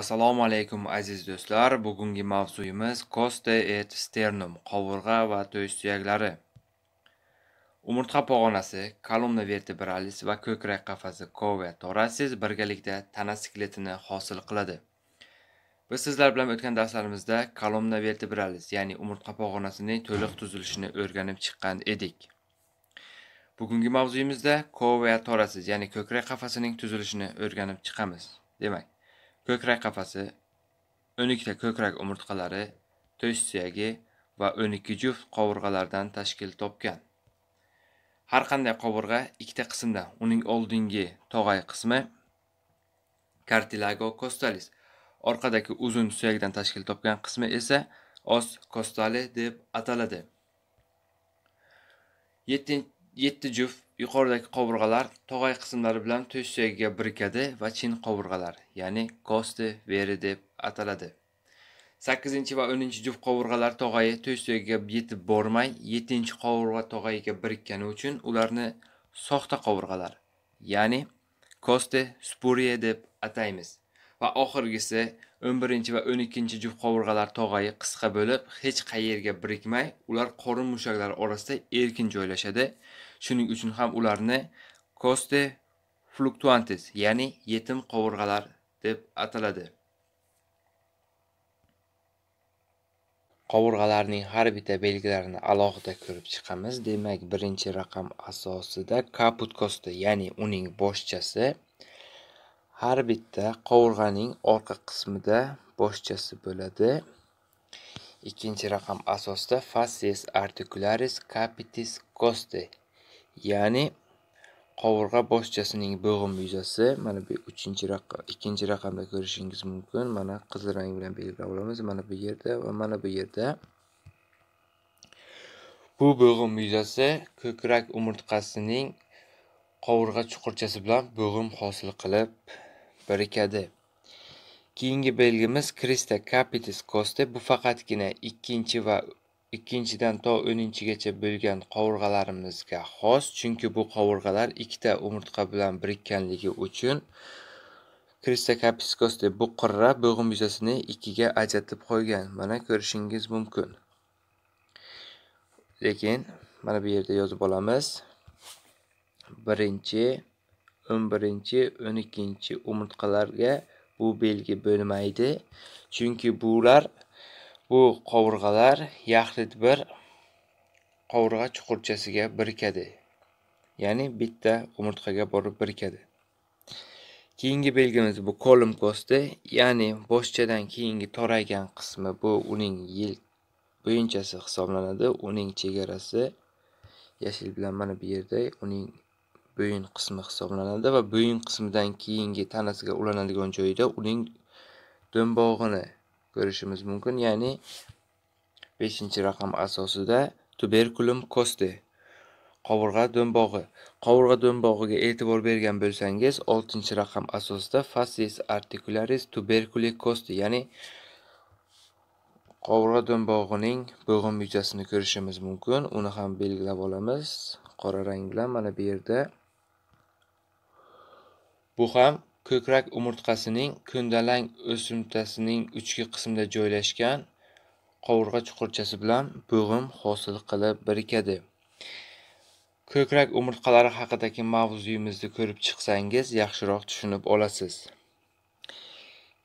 assalomu alaykum aziz do'stlar bugungi mavzuyimiz koste et sternum qovurg'a va to'y suyaklari umurtqa pog'onasi kolumna vertebralis va ko'krak qafasi kova torasis birgalikda tana skeletini hosil qiladi biz sizlar bilan o'tgan darslarimizda kolumna vertebralis ya'ni umurtqa pog'onasining to'liq tuzilishini o'rganib chiqqan edik bugungi mavzuyimizda kova torasis ya'ni ko'krak qafasining tuzilishini o'rganib chiqamiz demak ko'krak qafasi, 12 ta ko'krak umurtqalari, to'sh suyagi va 12 juft qovurg'alardan tashkil topgan. Har qanday qovurg'a ikkita qismdan, uning oldingi tog'ay qismi cartilago costalis, orqadagi uzun suyakdan tashkil topgan qismi esa os costale deb ataladi. 7 7 juft yuqoridagi qovurg'alar tog'ay qismlari bilan suyagiga birikadi va chin qovurg'alar ya'ni kosti veri deb ataladi sakkizinchi va o'ninchi juft qovurg'alar tog'ayi suyagiga yetib bormay yettinchi qovurg'a tog'ayiga birikkani uchun ularni soxta qovurg'alar ya'ni koste spurie deb ataymiz va oxirgisi o'n birinchi va o'n ikkinchi juft qovurg'alar tog'ayi qisqa bo'lib hech qayerga birikmay ular qorin mushaklari orasida erkin joylashadi Shuning uchun ham ularni koste fluktuantes, ya'ni yetim qovurg'alar deb ataladi. Qovurg'alarning har bitta belgilarini alohida ko'rib chiqamiz. Demak, birinchi raqam asosida kaput kosti, ya'ni uning boshchasi har bitta qovurg'aning orqa qismida boshchasi bo'ladi. Ikkinchi raqam asosida fasces articularis capitis coste ya'ni qovurg'a boshchasining bo'g'im yuzasi mana bu uchinchi raqam ikkinchi raqamda ko'rishingiz mumkin mana qizil rang bilan belgilab olamiz mana bu yerda va mana bu yerda bu bo'g'im yuzasi ko'krak umurtqasining qovurg'a chuqurchasi bilan bo'g'im hosil qilib birikadi keyingi belgimiz krista capitis coste bu faqatgina ikkinchi va ikkinchidan to o'ninchigacha bo'lgan qovurg'alarimizga xos chunki bu qovurg'alar ikkita umurtqa bilan birikkanligi uchun kristokapiskos deb bu qirra bo'g'im yuzasini ikkiga ajratib qo'ygan mana ko'rishingiz mumkin lekin mana bu yerda yozib olamiz birinchi o'n birinchi o'n ikkinchi umurtqalarga bu belgi bo'lmaydi chunki bular bu qovurg'alar yaxlit bir qovurg'a chuqurchasiga birikadi ya'ni bitta umurtqaga borib birikadi keyingi belgimiz bu kolum kosti ya'ni boshchadan keyingi toraygan qismi bu uning yil bo'yinchasi hisoblanadi uning chegarasi yashil bilan mana bu yerda uning bo'yin qismi hisoblanadi va bo'yin qismidan keyingi tanasiga ulanadigan joyda uning dumbog'ini ko'rishimiz mumkin ya'ni 5 raqam asosida tuberkulum koste qovurg'a do'mbog'i qovurg'a do'mbog'iga e'tibor bergan bo'lsangiz 6 raqam asosida fasis articularis tuberculi kosti ya'ni qovurg'a do'mbog'ining bo'g'im yuzasini ko'rishimiz mumkin uni ham belgilab olamiz qora rang bilan mana bu yerda bu ham ko'krak umurtqasining ko'ndalang o'simtasining uchki qismida joylashgan qovurg'a chuqurchasi bilan bo'g'im hosil qilib birikadi ko'krak umurtqalari haqidagi mavzuyimizni ko'rib chiqsangiz yaxshiroq tushunib olasiz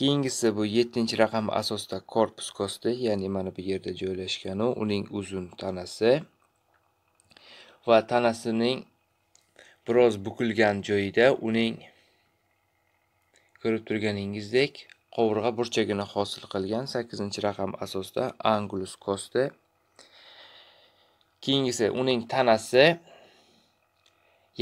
keyingisi bu yettinchi raqam asosida korpus kosti ya'ni mana bu yerda joylashganu uning uzun tanasi va tanasining biroz bukilgan joyida uning Ko'rib turganingizdek, qovurg'a burchagini hosil qilgan 8-raqam asosida angulus kosti. Keyingisi uning tanasi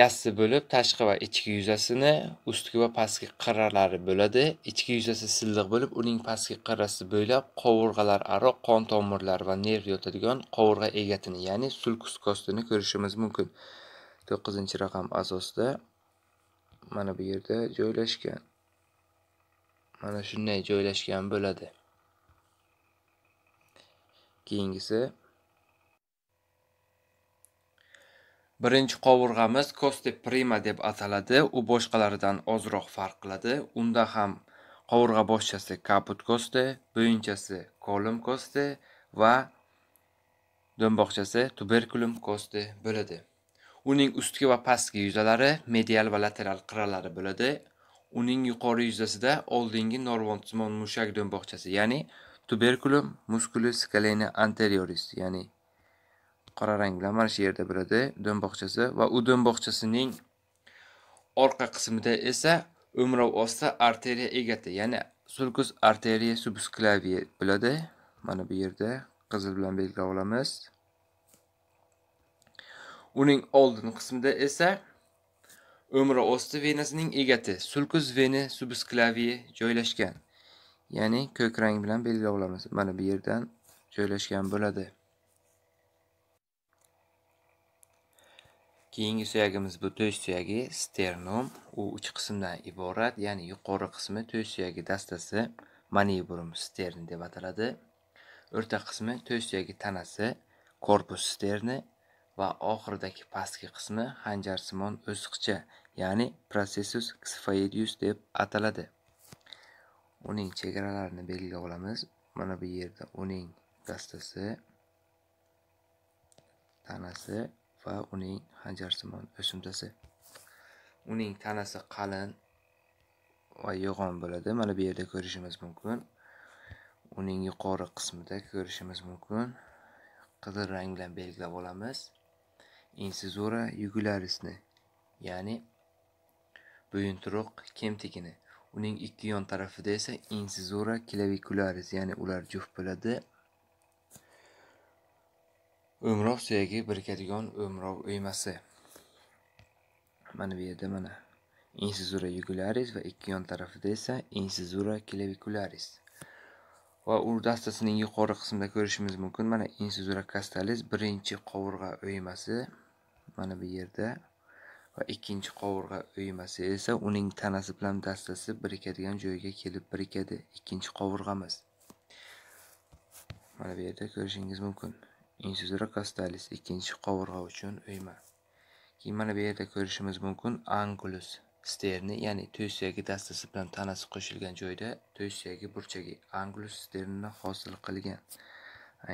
yassi bo'lib tashqi va ichki yuzasini ustki va pastki qirralari bo'ladi ichki yuzasi silliq bo'lib uning pastki qirrasi bo'ylab qovurg'alar aro qon tomirlari va nerv yotadigan qovurg'a egatini ya'ni sulkus kostini ko'rishimiz mumkin to'qqizinchi raqam asosida mana bu yerda joylashgan mana shunday joylashgan bo'ladi keyingisi birinchi qovurg'amiz koste prima deb ataladi u boshqalaridan ozroq farq qiladi unda ham qovurg'a boshchasi kaput koste bo'yinchasi kolum koste va do'mboqchasi tuberkulum koste bo'ladi uning ustki va pastki yuzalari medial va lateral qirralari bo'ladi uning yuqori yuzasida oldingi norvonsimon mushak do'mboqchasi ya'ni tuberkulum musculi scaleni anterioris ya'ni qora rang bilan mana shu yerda bo'ladi do'mboqchasi va u do'mboqchasining orqa qismida esa umrov osti arteriya egati ya'ni sulkus arteriya subsklaviya bo'ladi mana bu yerda qizil bilan belgilab olamiz uning oldin qismida esa o'mra osti venasining egati sulkus veni subsklavii joylashgan ya'ni ko'k rang bilan belgilab olamiz mana bu yerdan joylashgan bo'ladi keyingi suyagimiz bu to'sh suyagi sternum u uch qismdan iborat ya'ni yuqori qismi to'sh suyagi dastasi maniburum sterni deb ataladi o'rta qismi to'sh suyagi tanasi korpus sterni va oxiridagi pastki qismi hanjarsimon o'siqcha ya'ni processus ksfoidius deb ataladi uning chegaralarini belgilab olamiz mana bu yerda uning dastasi tanasi va uning hanjarsimon o'simtasi uning tanasi qalin va yo'g'on bo'ladi mana bu yerda ko'rishimiz mumkin uning yuqori qismida ko'rishimiz mumkin qizil rang bilan belgilab olamiz insizura yugularisni ya'ni bo'yinturuq kemtikini uning ikki yon tarafida esa insizura klavikularis ya'ni ular juft bo'ladi o'mrov suyagi birikadigan o'mrov o'ymasi mana bu yerda mana insizura yugularis va ikki yon tarafida esa insizura klavikularis va u dastasining yuqori qismida ko'rishimiz mumkin mana insizura kastalis birinchi qovurg'a o'ymasi mana bu yerda va ikkinchi qovurg'a o'ymasi esa uning tanasi bilan dastasi birikadigan joyga kelib birikadi ikkinchi qovurg'amiz mana bu yerda ko'rishingiz mumkin insizura costalis ikkinchi qovurg'a uchun o'yma keyin mana bu yerda ko'rishimiz mumkin angulus sterni ya'ni to'y suyagi dastasi bilan tanasi qo'shilgan joyda to'y suyagi burchagi angulus sternni hosil qilgan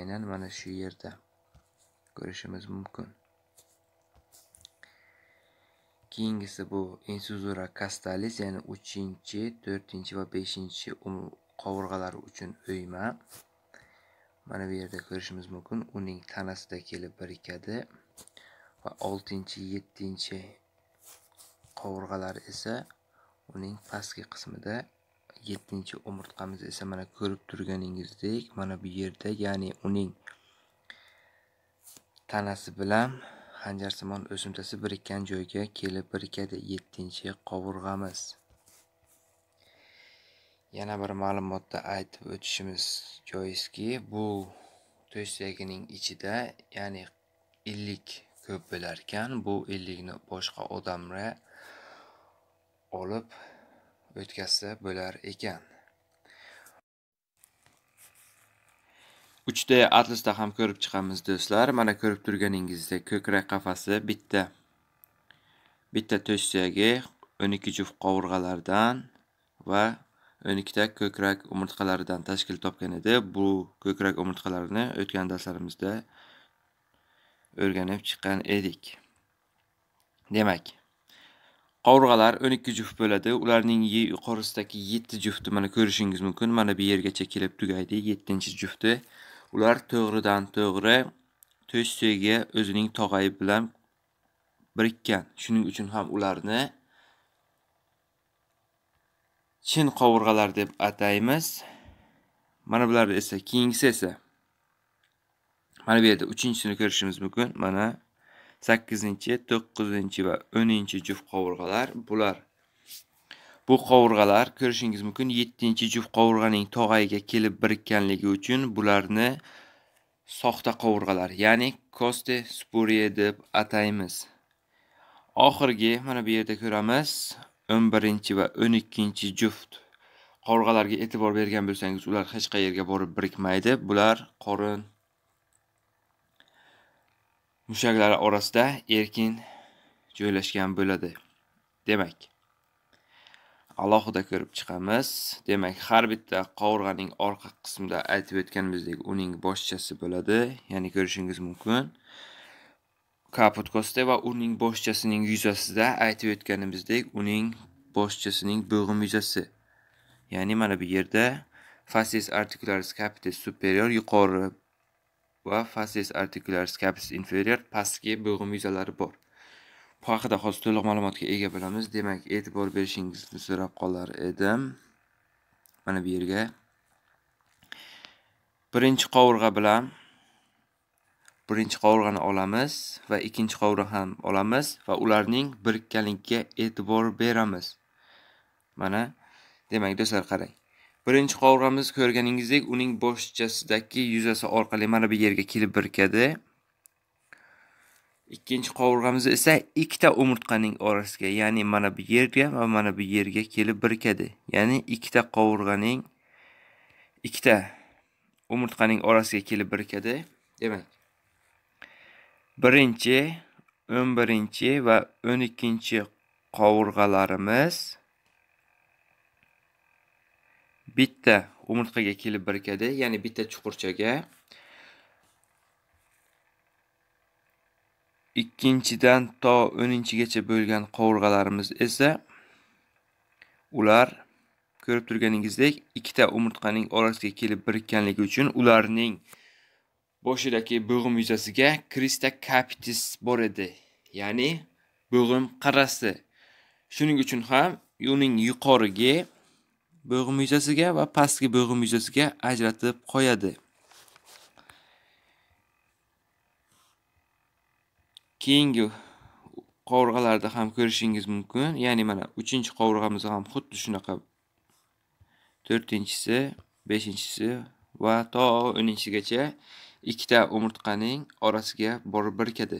aynan mana shu yerda ko'rishimiz mumkin keyingisi bu insuzura kastalis ya'ni uchinchi to'rtinchi va beshinchi um-, qovurg'alari uchun o'yma mana bu yerda ko'rishimiz mumkin uning tanasida kelib birikadi va oltinchi yettinchi qovurg'alar esa uning pastki qismida yettinchi umurtqamiz esa mana ko'rib turganingizdek mana bu yerda ya'ni uning tanasi bilan hanjarsimon o'simtasi birikkan joyga kelib birikadi yettinchi qovurg'amiz yana bir ma'lumotni aytib o'tishimiz joizki bu to'shagining ichida ya'ni illik ko'p bo'lar ekan bu illikni boshqa odamga olib o'tkazsa bo'lar ekan uchta atlasda ham ko'rib chiqamiz do'stlar mana ko'rib turganingizdek ko'krak qafasi bitta bitta to'sh suyagi 12 juft qovurg'alardan va 12 ta ko'krak umurtqalaridan tashkil topgan edi bu ko'krak umurtqalarini o'tgan darslarimizda o'rganib chiqqan edik demak qovurg'alar 12 juft bo'ladi ularning yuqorisidagi 7 jufti mana ko'rishingiz mumkin mana bu yergacha kelib tugaydi yettinchi jufti ular to'g'ridan to'g'ri to'sh o'zining tog'ayi bilan birikkan shuning uchun ham ularni chin qovurg'alar deb ataymiz mana bular esa keyingisi esa mana bu yerda uchinchisini ko'rishimiz mumkin mana sakkizinchi to'qqizinchi va o'ninchi juft qovurg'alar bular bu qovurg'alar ko'rishingiz mumkin yettinchi juft qovurg'aning tog'ayiga kelib birikkanligi uchun bularni soxta qovurg'alar ya'ni koste spuriye deb ataymiz oxirgi mana bu yerda ko'ramiz o'n birinchi va o'n ikkinchi juft qovurg'alarga e'tibor bergan bo'lsangiz ular hech qayerga borib birikmaydi bular qorin mushaklari orasida erkin joylashgan bo'ladi demak alohida ko'rib chiqamiz demak har bitta qovurg'aning orqa qismida aytib o'tganimizdek uning boshchasi bo'ladi ya'ni ko'rishingiz mumkin kosta va uning boshchasining yuzasida aytib o'tganimizdek uning boshchasining bo'g'im yuzasi ya'ni mana bu yerda fasis articularis capitis superior yuqori va fasis articularis capitis inferior pastki bo'g'im yuzalari bor bu haqida hozir to'liq ma'lumotga ega bo'lamiz demak e'tibor berishingizni so'rab qolar edim mana bu yerga birinchi qovurg'a bilan birinchi qovurg'ani olamiz va ikkinchi qovurg'a ham olamiz va ularning birikkanligiga e'tibor beramiz mana demak do'stlar qarang birinchi qovurg'amiz ko'rganingizdek uning boshchasidagi yuzasi orqali mana bu yerga kelib birikadi ikkinchi qovurg'amiz esa ikkita umurtqaning orasiga ya'ni mana bu yerga va mana bu yerga kelib birikadi ya'ni ikkita qovurg'aning ikkita umurtqaning orasiga kelib birikadi demak birinchi o'n birinchi va o'n ikkinchi qovurg'alarimiz bitta umurtqaga kelib birikadi ya'ni bitta chuqurchaga ikkinchidan to o'ninchigacha bo'lgan qovurg'alarimiz esa ular ko'rib turganingizdek ikkita umurtqaning orasiga kelib birikkanligi uchun ularning boshidagi bo'g'im yuzasiga krista kapitis bor edi ya'ni bo'g'im qarasi shuning uchun ham uning yuqorigi bo'g'im yuzasiga va pastki bo'g'im yuzasiga ajratib qo'yadi keyingi qovurg'alarda ham ko'rishingiz mumkin ya'ni mana uchinchi qovurg'amiz ham xuddi shunaqa to'rtinchisi beshinchisi va to o'ninchisigacha ikkita umurtqaning orasiga borib birikadi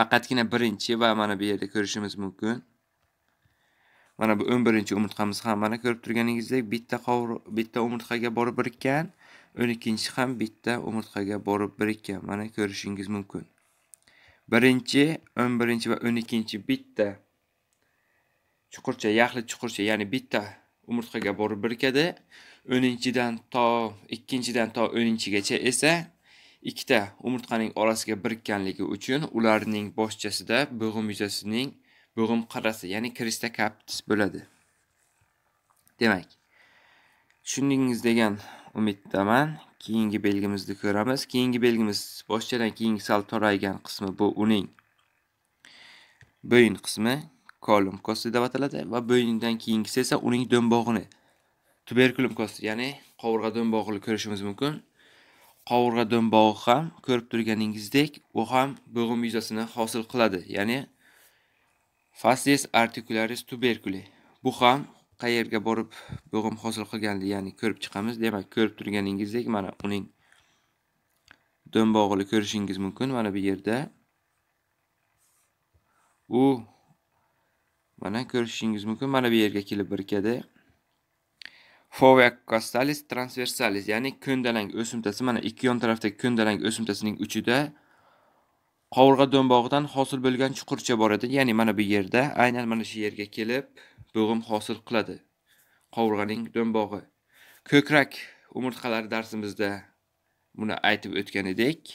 faqatgina birinchi va mana bu yerda ko'rishimiz mumkin mana bu o'n birinchi umurtqamiz ham mana ko'rib turganingizdek bitta qovur bitta umurtqaga borib birikkan o'n ikkinchisi ham bitta umurtqaga borib birikkan mana ko'rishingiz mumkin birinchi o'n birinchi va o'n ikkinchi bitta chuqurcha yaxlit chuqurcha ya'ni bitta umurtqaga borib birikadi o'ninchidan to ikkinchidan to o'ninchigacha esa ikkita umurtqaning orasiga birikkanligi uchun ularning boshchasida bo'g'im yuzasining bo'g'im qarasi ya'ni krista kaptis bo'ladi demak tushundingiz degan umiddaman keyingi belgimizni ko'ramiz keyingi belgimiz boshchadan keyingi sal toraygan qismi bu uning bo'yin qismi kolum kosti deb ataladi va bo'yindan keyingisi esa uning do'mbog'ini tuberkulum kosti ya'ni qovurg'a do'mbog'ini ko'rishimiz mumkin qovurg'a do'mbog'i ham ko'rib turganingizdek u ham bo'g'im yuzasini hosil qiladi ya'ni fasces articularis tuberculi bu ham qayerga borib bo'g'im hosil qilganini ya'ni ko'rib chiqamiz demak ko'rib turganingizdek mana uning do'mbog'ini ko'rishingiz mumkin mana bu yerda u mana ko'rishingiz mumkin mana bu yerga kelib birikadi fovea kostalis transversalis ya'ni ko'ndalang o'simtasi mana ikki yon tarafdagi ko'ndalang o'simtasining uchida qovurg'a do'mbog'idan hosil bo'lgan chuqurcha bor edi ya'ni mana bu yerda aynan mana shu yerga kelib bo'g'im hosil qiladi qovurg'aning do'mbog'i ko'krak umurtqalari darsimizda buni aytib o'tgan edik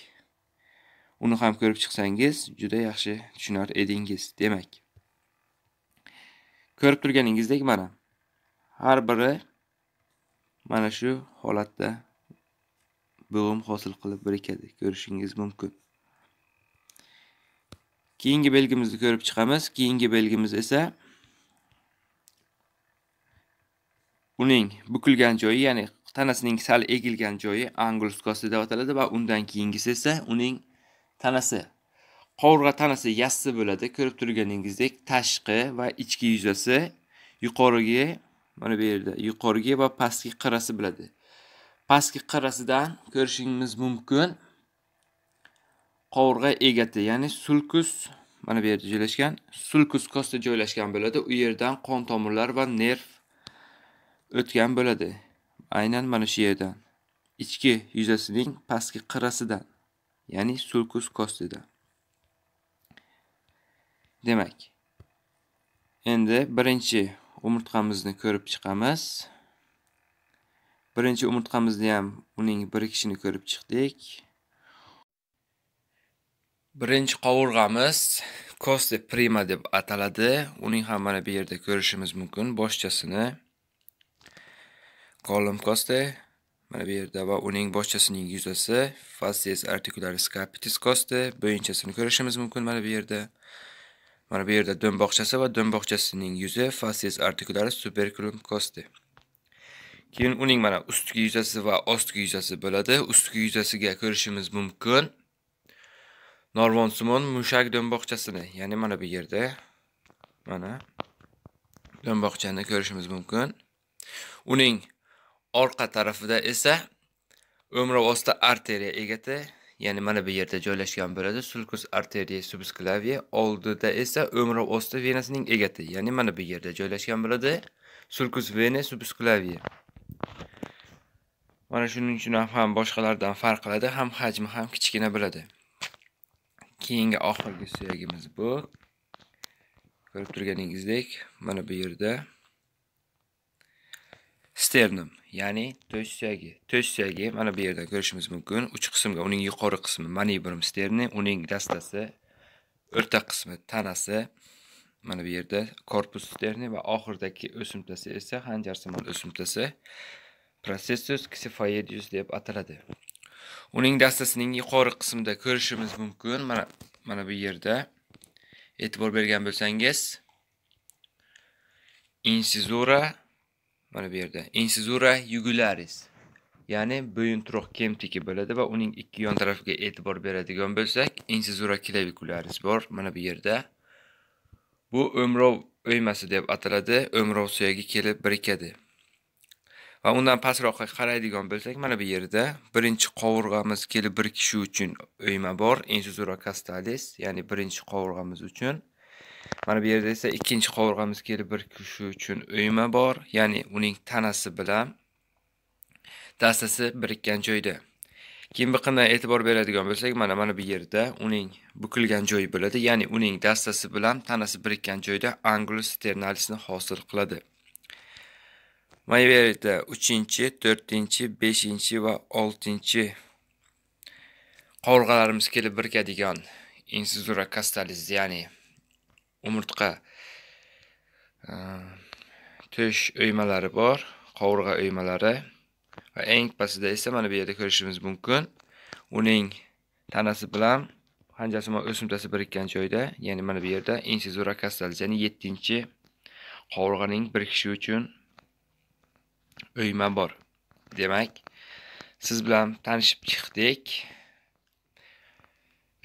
uni ham ko'rib chiqsangiz juda yaxshi tushunar edingiz demak ko'rib turganingizdek mana har biri mana shu holatda bo'g'im hosil qilib birikadi ko'rishingiz mumkin keyingi belgimizni ko'rib chiqamiz keyingi belgimiz esa uning bukilgan joyi ya'ni tanasining sal egilgan joyi angulus kosti deb ataladi va undan keyingisi esa uning tanasi qovurg'a tanasi yassi bo'ladi ko'rib turganingizdek tashqi va ichki yuzasi yuqorigi mana bu yerda yuqoriga va pastki qirrasi bo'ladi pastki qirrasidan ko'rishingiz mumkin qovurg'a egati ya'ni sulkus mana bu yerda joylashgan sulkus kosti joylashgan bo'ladi u yerdan qon tomirlar va nerv o'tgan bo'ladi aynan mana shu yerdan ichki yuzasining pastki qirrasidan ya'ni sulkus kostidan demak endi birinchi umurtqamizni ko'rib chiqamiz birinchi umurtqamizni ham uning birikishini ko'rib chiqdik birinchi qovurg'amiz koste prima deb ataladi uning ham mana bu yerda ko'rishimiz mumkin boshchasini Column costi mana bu yerda va uning boshchasining yuzasi fasces articularis capitis costi bo'yinchasini ko'rishimiz mumkin mana bu yerda. Mana bu yerda do'mboqchasi va do'mboqchasining yuzi fasces articularis tuberculum koste Keyin uning mana ustki yuzasi va ostki yuzasi bo'ladi. Ustki yuzasiga ko'rishimiz mumkin. Norvonsimon mushak do'mboqchasini, ya'ni mana bu yerda mana do'mboqchani ko'rishimiz mumkin. Uning orqa tarafida esa o'mrovosti arteriya egati ya'ni mana bu yerda joylashgan bo'ladi sulkus arteriya subsklavia oldida esa o'mrovosti venasining egati ya'ni mana bu yerda joylashgan bo'ladi sulkus vena subsklavia mana shuning uchun ham boshqalardan farq qiladi ham hajmi ham kichkina bo'ladi keyingi oxirgi suyagimiz bu ko'rib turganingizdek mana bu yerda sternum ya'ni to'sh suyagi to'sh suyagi mana bu yerdan ko'rishimiz mumkin uch qismga uning yuqori qismi manibrum sterni uning dastasi o'rta qismi tanasi mana bu yerda korpus sterni va oxiridagi o'simtasi esa hanjarsimon o'simtasi processus ksifoidius deb ataladi uning dastasining yuqori qismida ko'rishimiz mumkin mana mana bu yerda e'tibor bergan bo'lsangiz insizura mana bu yerda insizura yugularis ya'ni bo'yinturoq kemtiki bo'ladi va uning ikki yon tarafiga e'tibor beradigan bo'lsak insizura clavicularis bor mana bu yerda bu o'mrov o'ymasi deb ataladi o'mrov suyagi kelib birikadi va undan pastroqqa qaraydigan bo'lsak mana bu yerda birinchi qovurg'amiz kelib birikishi uchun o'yma bor insizura castalis ya'ni birinchi qovurg'amiz uchun mana bu yerda esa ikkinchi qovurg'amiz kelib bir kishi uchun o'yma bor ya'ni uning tanasi bilan dastasi birikkan joyda keyin biqindan e'tibor beradigan bo'lsak mana mana bu yerda uning bukilgan joyi bo'ladi ya'ni uning dastasi bilan tanasi birikkan joyda angulus sternalisni hosil qiladi mana bu yerda uchinchi to'rtinchi beshinchi va oltinchi qovurg'alarimiz kelib birikadigan insizura kastalis ya'ni umurtqa e, tush o'ymalari bor qovurg'a o'ymalari va eng pastida esa mana bu yerda ko'rishimiz mumkin uning tanasi bilan hanjasimon o'simtasi birikkan joyda ya'ni mana bu yerda insizura kastalik ya'ni yettinchi qovurg'aning birikishi uchun o'yma bor demak siz bilan tanishib chiqdik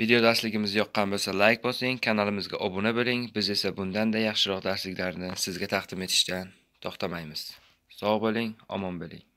video darsligimiz yoqqan bo'lsa like bosing kanalimizga obuna bo'ling biz esa bundanda yaxshiroq darsliklarni sizga taqdim etishdan to'xtamaymiz sog' bo'ling omon bo'ling